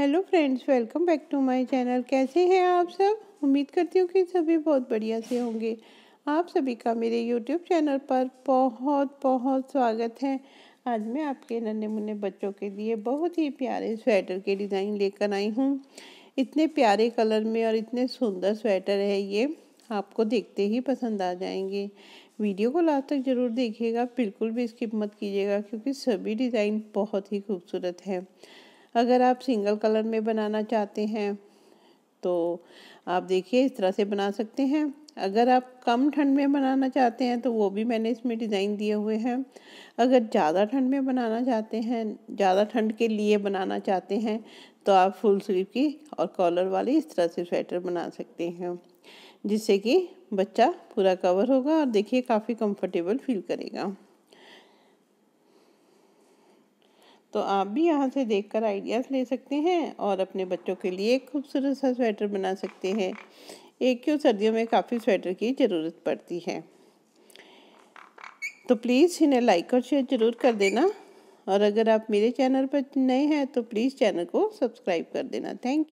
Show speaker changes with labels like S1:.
S1: hello friends welcome back to my channel कैसे हैं आप सब उम्मीद करती हूँ कि सभी बहुत बढ़िया से होंगे आप सभी का मेरे यूट्यूब चैनल पर बहुत बहुत स्वागत है आज मैं आपके नन्हे मुन्ने बच्चों के लिए बहुत ही प्यारे स्वेटर के डिज़ाइन लेकर आई हूँ इतने प्यारे कलर में और इतने सुंदर स्वेटर है ये आपको देखते ही पसंद आ जाएंगे वीडियो को लास्ट तक ज़रूर देखिएगा बिल्कुल भी इसकी मत कीजिएगा क्योंकि सभी डिज़ाइन बहुत ही खूबसूरत है अगर आप सिंगल कलर में बनाना चाहते हैं तो आप देखिए इस तरह से बना सकते हैं अगर आप कम ठंड में बनाना चाहते हैं तो वो भी मैंने इसमें डिज़ाइन दिए हुए हैं अगर ज़्यादा ठंड में बनाना चाहते हैं ज़्यादा ठंड के लिए बनाना चाहते हैं तो आप फुल स्लीव की और कॉलर वाली इस तरह से स्वेटर बना सकते हैं जिससे कि बच्चा पूरा कवर होगा और देखिए काफ़ी कंफर्टेबल फील करेगा तो आप भी यहाँ से देखकर आइडियाज़ ले सकते हैं और अपने बच्चों के लिए एक खूबसूरत सा स्वेटर बना सकते हैं एक क्यों सर्दियों में काफ़ी स्वेटर की ज़रूरत पड़ती है तो प्लीज़ इन्हें लाइक और शेयर ज़रूर कर देना और अगर आप मेरे चैनल पर नए हैं तो प्लीज़ चैनल को सब्सक्राइब कर देना थैंक